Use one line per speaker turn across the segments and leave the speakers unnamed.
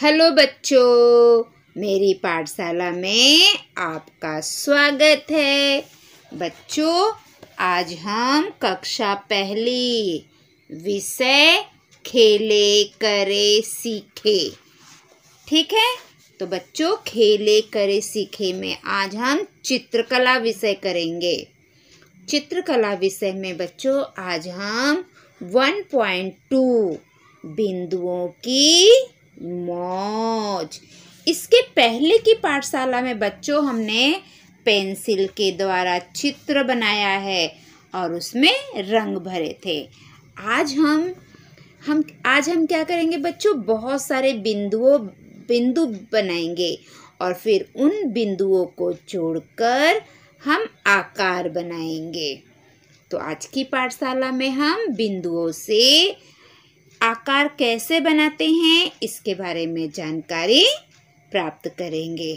Hello बच्चों मेरी पाठशाला में आपका स्वागत है बच्चों आज हम कक्षा पहली विषय खेले करे सीखे ठीक है तो बच्चों खेले करे सीखे में आज हम चित्रकला विषय करेंगे चित्रकला विषय में बच्चों आज हम 1.2 बिंदुओं की मौज इसके पहले की पाठशाला में बच्चों हमने पेंसिल के द्वारा चित्र बनाया है और उसमें रंग भरे थे आज हम हम आज हम क्या करेंगे बच्चों बहुत सारे बिंदुओं बिंदु बनाएंगे और फिर उन बिंदुओं को जोड़कर हम आकार बनाएंगे तो आज की पाठशाला में हम बिंदुओं से आकार कैसे बनाते हैं इसके बारे में जानकारी प्राप्त करेंगे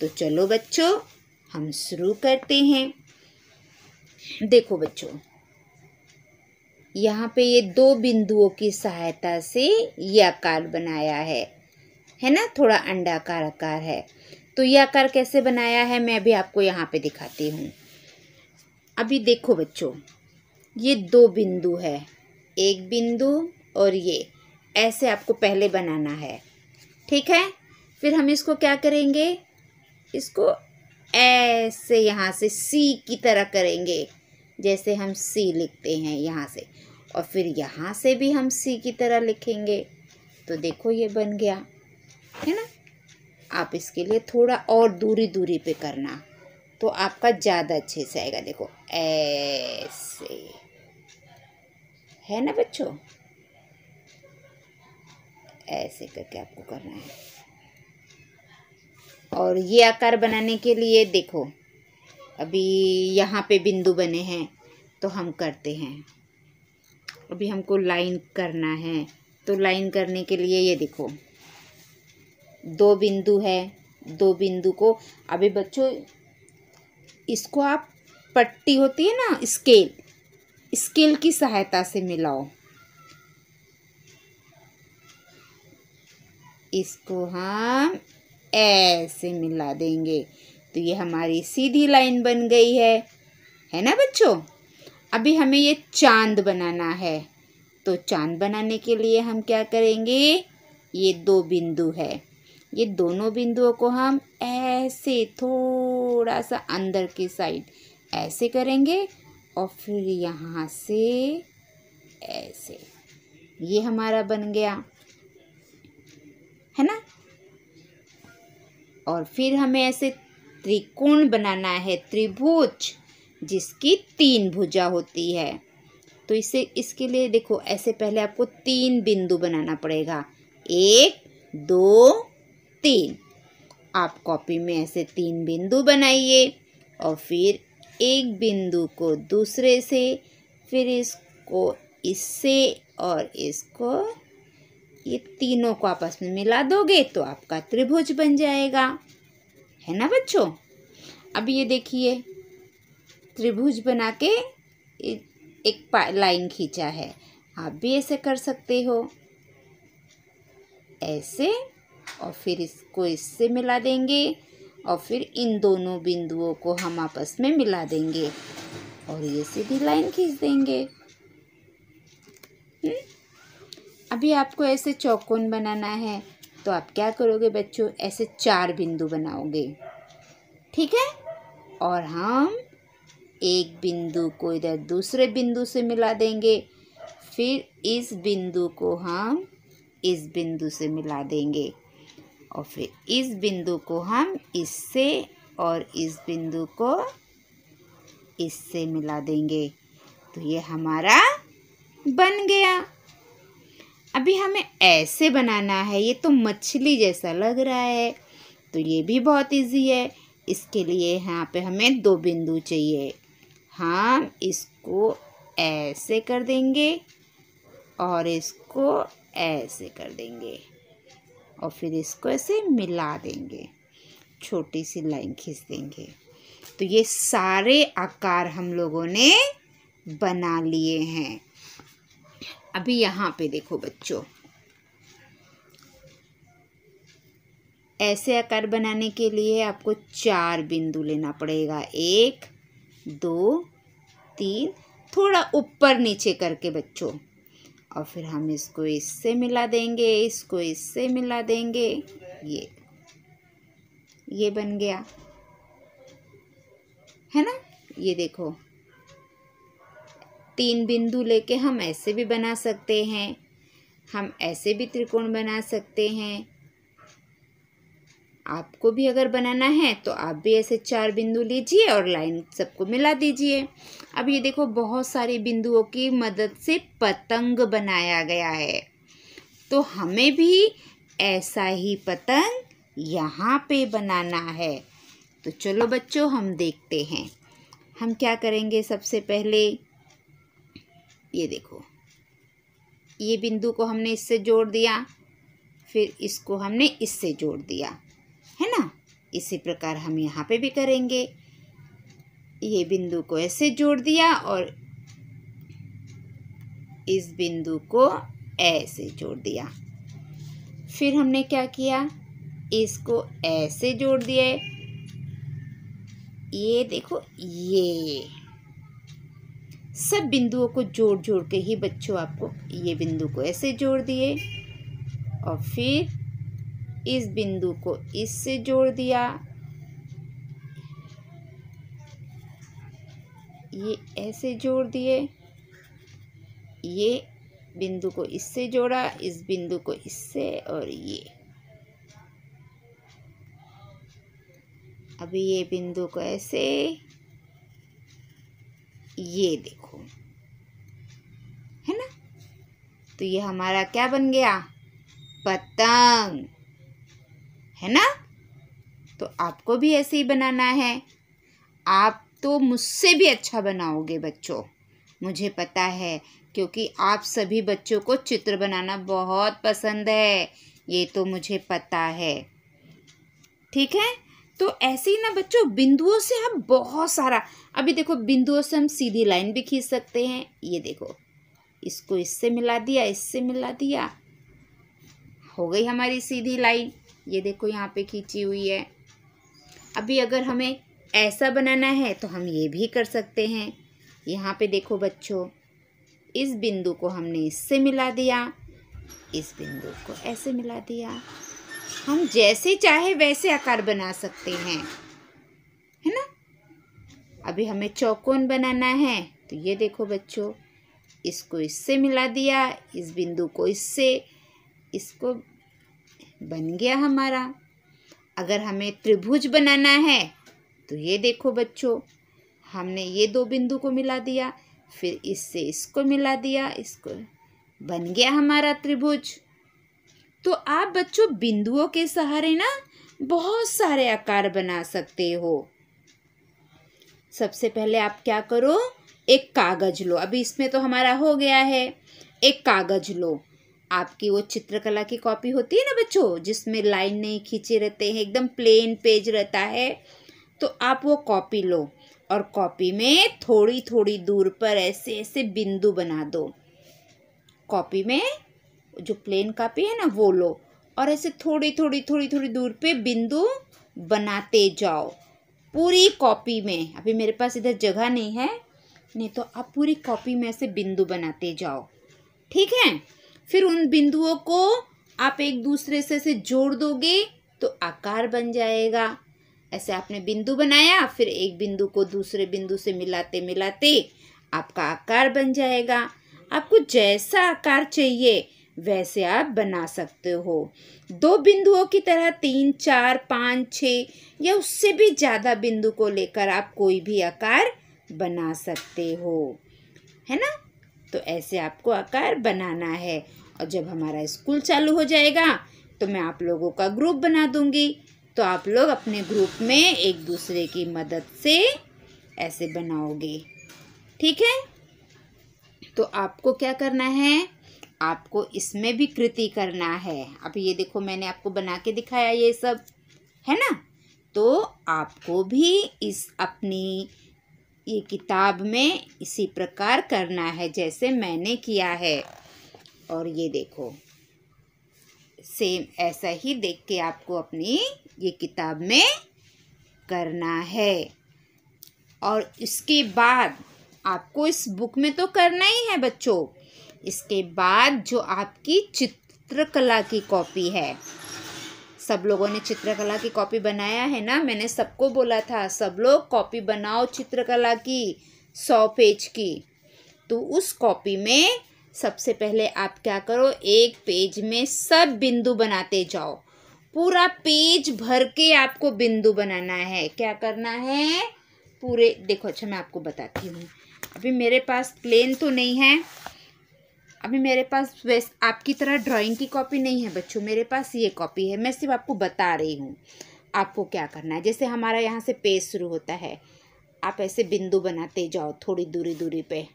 तो चलो बच्चों हम शुरू करते हैं देखो बच्चों यहाँ पे ये दो बिंदुओं की सहायता से ये आकार बनाया है है ना थोड़ा अंडाकार आकार है तो ये आकार कैसे बनाया है मैं अभी आपको यहाँ पे दिखाती हूँ अभी देखो बच्चों ये दो बिंदु है एक बिंदु और ये ऐसे आपको पहले बनाना है ठीक है फिर हम इसको क्या करेंगे इसको ऐसे यहाँ से सी की तरह करेंगे जैसे हम सी लिखते हैं यहाँ से और फिर यहाँ से भी हम सी की तरह लिखेंगे तो देखो ये बन गया है ना आप इसके लिए थोड़ा और दूरी दूरी पे करना तो आपका ज़्यादा अच्छे से आएगा देखो ऐसे है ना बच्चों ऐसे करके आपको करना है और ये आकार बनाने के लिए देखो अभी यहाँ पे बिंदु बने हैं तो हम करते हैं अभी हमको लाइन करना है तो लाइन करने के लिए ये देखो दो बिंदु है दो बिंदु को अभी बच्चों इसको आप पट्टी होती है ना स्केल स्केल की सहायता से मिलाओ इसको हम ऐसे मिला देंगे तो ये हमारी सीधी लाइन बन गई है है ना बच्चों अभी हमें ये चांद बनाना है तो चांद बनाने के लिए हम क्या करेंगे ये दो बिंदु है ये दोनों बिंदुओं को हम ऐसे थोड़ा सा अंदर की साइड ऐसे करेंगे और फिर यहाँ से ऐसे ये हमारा बन गया है ना और फिर हमें ऐसे त्रिकोण बनाना है त्रिभुज जिसकी तीन भुजा होती है तो इसे इसके लिए देखो ऐसे पहले आपको तीन बिंदु बनाना पड़ेगा एक दो तीन आप कॉपी में ऐसे तीन बिंदु बनाइए और फिर एक बिंदु को दूसरे से फिर इसको इससे और इसको ये तीनों को आपस में मिला दोगे तो आपका त्रिभुज बन जाएगा है ना बच्चों अब ये देखिए त्रिभुज बना के एक लाइन खींचा है आप भी ऐसे कर सकते हो ऐसे और फिर इसको इससे मिला देंगे और फिर इन दोनों बिंदुओं को हम आपस में मिला देंगे और ये सीधी लाइन खींच देंगे हुँ? हम्म? अभी आपको ऐसे चौकोन बनाना है तो आप क्या करोगे बच्चों ऐसे चार बिंदु बनाओगे ठीक है और हम एक बिंदु को इधर दूसरे बिंदु से मिला देंगे फिर इस बिंदु को हम इस बिंदु से मिला देंगे और फिर इस बिंदु को हम इससे और इस बिंदु को इससे मिला देंगे तो ये हमारा बन गया अभी हमें ऐसे बनाना है ये तो मछली जैसा लग रहा है तो ये भी बहुत इजी है इसके लिए यहाँ पे हमें दो बिंदु चाहिए हम हाँ, इसको ऐसे कर देंगे और इसको ऐसे कर देंगे और फिर इसको ऐसे मिला देंगे छोटी सी लाइन खींच देंगे तो ये सारे आकार हम लोगों ने बना लिए हैं अभी यहाँ पे देखो बच्चों ऐसे आकार बनाने के लिए आपको चार बिंदु लेना पड़ेगा एक दो तीन थोड़ा ऊपर नीचे करके बच्चों और फिर हम इसको इससे मिला देंगे इसको इससे मिला देंगे ये ये बन गया है ना ये देखो तीन बिंदु लेके हम ऐसे भी बना सकते हैं हम ऐसे भी त्रिकोण बना सकते हैं आपको भी अगर बनाना है तो आप भी ऐसे चार बिंदु लीजिए और लाइन सबको मिला दीजिए अब ये देखो बहुत सारे बिंदुओं की मदद से पतंग बनाया गया है तो हमें भी ऐसा ही पतंग यहाँ पे बनाना है तो चलो बच्चों हम देखते हैं हम क्या करेंगे सबसे पहले ये देखो ये बिंदु को हमने इससे जोड़ दिया फिर इसको हमने इससे जोड़ दिया है ना इसी प्रकार हम यहाँ पे भी करेंगे ये बिंदु को ऐसे जोड़ दिया और इस बिंदु को ऐसे जोड़ दिया फिर हमने क्या किया इसको ऐसे जोड़ दिए ये देखो ये सब बिंदुओं को जोड़ जोड़ के ही बच्चों आपको ये बिंदु को ऐसे जोड़ दिए और फिर इस बिंदु को इससे जोड़ दिया ये ऐसे जोड़ दिए ये बिंदु को इससे जोड़ा इस बिंदु को इससे और ये अभी ये बिंदु को ऐसे ये देखो है ना तो ये हमारा क्या बन गया पतंग है ना तो आपको भी ऐसे ही बनाना है आप तो मुझसे भी अच्छा बनाओगे बच्चों मुझे पता है क्योंकि आप सभी बच्चों को चित्र बनाना बहुत पसंद है ये तो मुझे पता है ठीक है तो ऐसे ही ना बच्चों बिंदुओं से हम बहुत सारा अभी देखो बिंदुओं से हम सीधी लाइन भी खींच सकते हैं ये देखो इसको इससे मिला दिया इससे मिला दिया हो गई हमारी सीधी लाइन ये देखो यहाँ पे खींची हुई है अभी अगर हमें ऐसा बनाना है तो हम ये भी कर सकते हैं यहाँ पे देखो बच्चों इस बिंदु को हमने इससे मिला दिया इस बिंदु को ऐसे मिला दिया हम जैसे चाहे वैसे आकार बना सकते हैं है ना अभी हमें चौकोन बनाना है तो ये देखो बच्चों इसको इससे मिला दिया इस बिंदु को इससे इसको बन गया हमारा अगर हमें त्रिभुज बनाना है तो ये देखो बच्चों हमने ये दो बिंदु को मिला दिया फिर इससे इसको मिला दिया इसको बन गया हमारा त्रिभुज तो आप बच्चों बिंदुओं के सहारे ना बहुत सारे आकार बना सकते हो सबसे पहले आप क्या करो एक कागज लो अभी इसमें तो हमारा हो गया है एक कागज लो आपकी वो चित्रकला की कॉपी होती है ना बच्चों जिसमें लाइन नहीं खींचे रहते हैं एकदम प्लेन पेज रहता है तो आप वो कॉपी लो और कॉपी में थोड़ी थोड़ी दूर पर ऐसे ऐसे बिंदु बना दो कॉपी में जो प्लेन कापी है ना वो लो और ऐसे थोड़ी थोड़ी थोड़ी थोड़ी दूर पे बिंदु बनाते जाओ पूरी कॉपी में अभी मेरे पास इधर जगह नहीं है नहीं तो आप पूरी कॉपी में ऐसे बिंदु बनाते जाओ ठीक है फिर उन बिंदुओं को आप एक दूसरे से ऐसे जोड़ दोगे तो आकार बन जाएगा ऐसे आपने बिंदु बनाया फिर एक बिंदु को दूसरे बिंदु से मिलाते मिलाते आपका आकार बन जाएगा आपको जैसा आकार चाहिए वैसे आप बना सकते हो दो बिंदुओं की तरह तीन चार पाँच छ या उससे भी ज़्यादा बिंदु को लेकर आप कोई भी आकार बना सकते हो है ना तो ऐसे आपको आकार बनाना है और जब हमारा स्कूल चालू हो जाएगा तो मैं आप लोगों का ग्रुप बना दूंगी तो आप लोग अपने ग्रुप में एक दूसरे की मदद से ऐसे बनाओगे ठीक है तो आपको क्या करना है आपको इसमें भी कृति करना है अब ये देखो मैंने आपको बना के दिखाया ये सब है ना तो आपको भी इस अपनी ये किताब में इसी प्रकार करना है जैसे मैंने किया है और ये देखो सेम ऐसा ही देख के आपको अपनी ये किताब में करना है और इसके बाद आपको इस बुक में तो करना ही है बच्चों इसके बाद जो आपकी चित्रकला की कॉपी है सब लोगों ने चित्रकला की कॉपी बनाया है ना मैंने सबको बोला था सब लोग कॉपी बनाओ चित्रकला की सौ पेज की तो उस कॉपी में सबसे पहले आप क्या करो एक पेज में सब बिंदु बनाते जाओ पूरा पेज भर के आपको बिंदु बनाना है क्या करना है पूरे देखो अच्छा मैं आपको बताती हूँ अभी मेरे पास प्लेन तो नहीं है अभी मेरे पास वैस आपकी तरह ड्राइंग की कॉपी नहीं है बच्चों मेरे पास ये कॉपी है मैं सिर्फ आपको बता रही हूँ आपको क्या करना है जैसे हमारा यहाँ से पेज शुरू होता है आप ऐसे बिंदु बनाते जाओ थोड़ी दूरी दूरी पे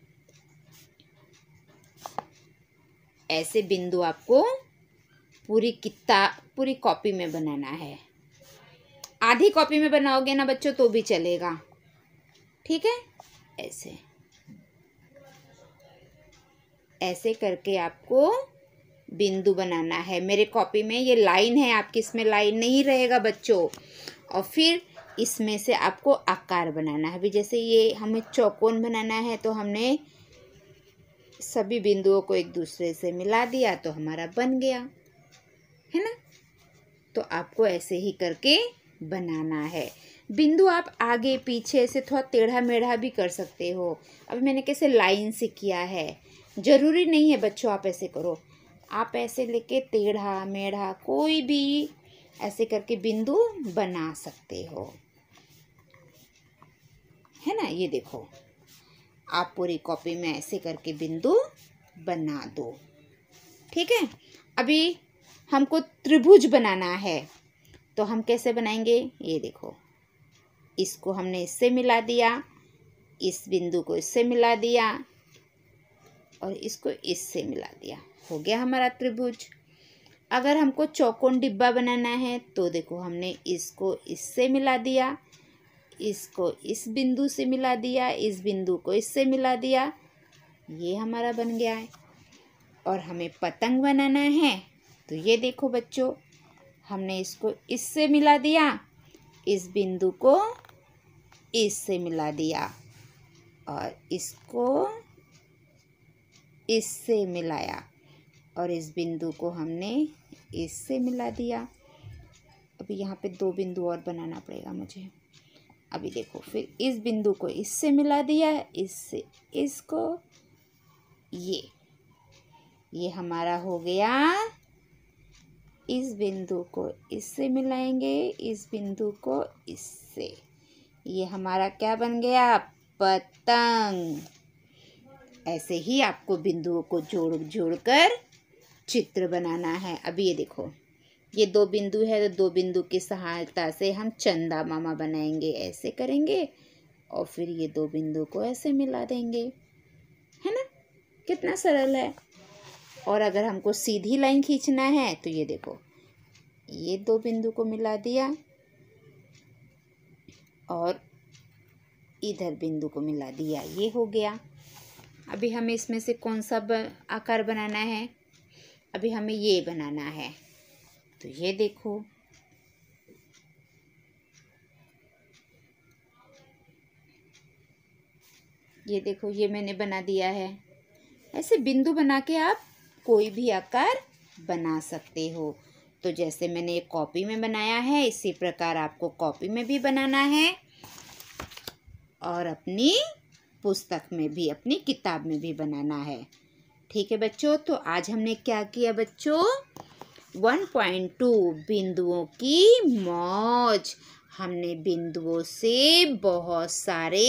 ऐसे बिंदु आपको पूरी किता पूरी कॉपी में बनाना है आधी कॉपी में बनाओगे ना बच्चों तो भी चलेगा ठीक है ऐसे ऐसे करके आपको बिंदु बनाना है मेरे कॉपी में ये लाइन है आपकी इसमें लाइन नहीं रहेगा बच्चों और फिर इसमें से आपको आकार बनाना है अभी जैसे ये हमें चौकोन बनाना है तो हमने सभी बिंदुओं को एक दूसरे से मिला दिया तो हमारा बन गया है ना तो आपको ऐसे ही करके बनाना है बिंदु आप आगे पीछे ऐसे थोड़ा टेढ़ा मेढ़ा भी कर सकते हो अभी मैंने कैसे लाइन से किया है ज़रूरी नहीं है बच्चों आप ऐसे करो आप ऐसे लेके टेढ़ा मेढ़ा कोई भी ऐसे करके बिंदु बना सकते हो है ना ये देखो आप पूरी कॉपी में ऐसे करके बिंदु बना दो ठीक है अभी हमको त्रिभुज बनाना है तो हम कैसे बनाएंगे ये देखो इसको हमने इससे मिला दिया इस बिंदु को इससे मिला दिया और इसको इससे मिला दिया हो गया हमारा त्रिभुज अगर हमको चौकोन डिब्बा बनाना है तो देखो हमने इसको इससे मिला दिया इसको इस बिंदु से मिला दिया इस बिंदु को इससे मिला दिया ये हमारा बन गया है और हमें पतंग बनाना है तो ये देखो बच्चों हमने इसको इससे मिला दिया इस बिंदु को इससे मिला दिया और इसको इससे मिलाया और इस बिंदु को हमने इससे मिला दिया अभी यहाँ पे दो बिंदु और बनाना पड़ेगा मुझे अभी देखो फिर इस बिंदु को इससे मिला दिया इससे इसको ये ये हमारा हो गया इस बिंदु को इससे मिलाएंगे इस बिंदु को इससे ये हमारा क्या बन गया पतंग ऐसे ही आपको बिंदुओं को जोड़ जोड़ कर चित्र बनाना है अब ये देखो ये दो बिंदु है तो दो बिंदु की सहायता से हम चंदा मामा बनाएंगे ऐसे करेंगे और फिर ये दो बिंदु को ऐसे मिला देंगे है ना कितना सरल है और अगर हमको सीधी लाइन खींचना है तो ये देखो ये दो बिंदु को मिला दिया और इधर बिंदु को मिला दिया ये हो गया अभी हमें इसमें से कौन सा आकार बनाना है अभी हमें ये बनाना है तो ये देखो ये देखो ये मैंने बना दिया है ऐसे बिंदु बना के आप कोई भी आकार बना सकते हो तो जैसे मैंने कॉपी में बनाया है इसी प्रकार आपको कॉपी में भी बनाना है और अपनी पुस्तक में भी अपनी किताब में भी बनाना है ठीक है बच्चों तो आज हमने क्या किया बच्चों वन पॉइंट टू बिंदुओं की मौज हमने बिंदुओं से बहुत सारे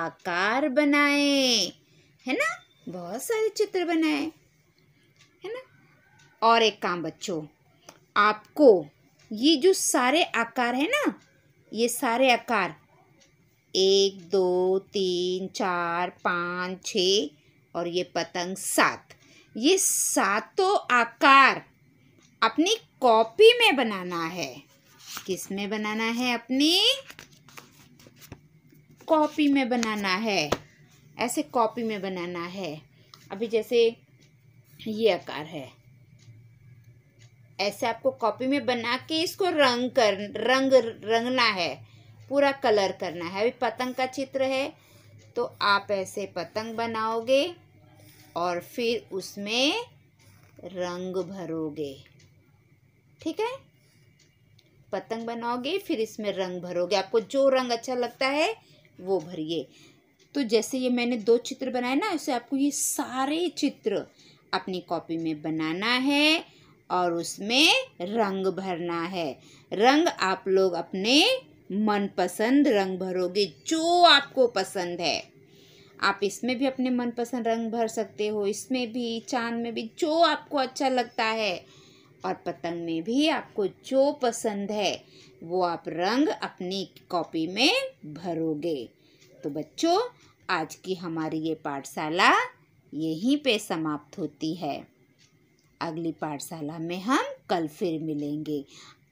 आकार बनाए है ना बहुत सारे चित्र बनाए है ना और एक काम बच्चों आपको ये जो सारे आकार है ना ये सारे आकार एक दो तीन चार पाँच छ और ये पतंग सात ये सातों आकार अपनी कॉपी में बनाना है किस में बनाना है अपनी कॉपी में बनाना है ऐसे कॉपी में बनाना है अभी जैसे ये आकार है ऐसे आपको कॉपी में बना के इसको रंग कर रंग रंगना है पूरा कलर करना है अभी पतंग का चित्र है तो आप ऐसे पतंग बनाओगे और फिर उसमें रंग भरोगे ठीक है पतंग बनाओगे फिर इसमें रंग भरोगे आपको जो रंग अच्छा लगता है वो भरिए तो जैसे ये मैंने दो चित्र बनाए ना उसे आपको ये सारे चित्र अपनी कॉपी में बनाना है और उसमें रंग भरना है रंग आप लोग अपने मनपसंद रंग भरोगे जो आपको पसंद है आप इसमें भी अपने मनपसंद रंग भर सकते हो इसमें भी चांद में भी जो आपको अच्छा लगता है और पतंग में भी आपको जो पसंद है वो आप रंग अपनी कॉपी में भरोगे तो बच्चों आज की हमारी ये पाठशाला यहीं पे समाप्त होती है अगली पाठशाला में हम कल फिर मिलेंगे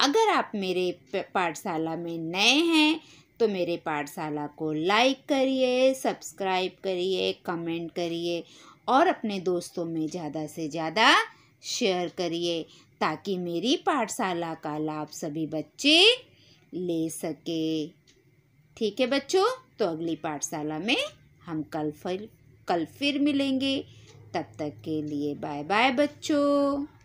अगर आप मेरे पाठशाला में नए हैं तो मेरे पाठशाला को लाइक करिए सब्सक्राइब करिए कमेंट करिए और अपने दोस्तों में ज़्यादा से ज़्यादा शेयर करिए ताकि मेरी पाठशाला का लाभ सभी बच्चे ले सके ठीक है बच्चों तो अगली पाठशाला में हम कल फिर कल फिर मिलेंगे तब तक के लिए बाय बाय बच्चों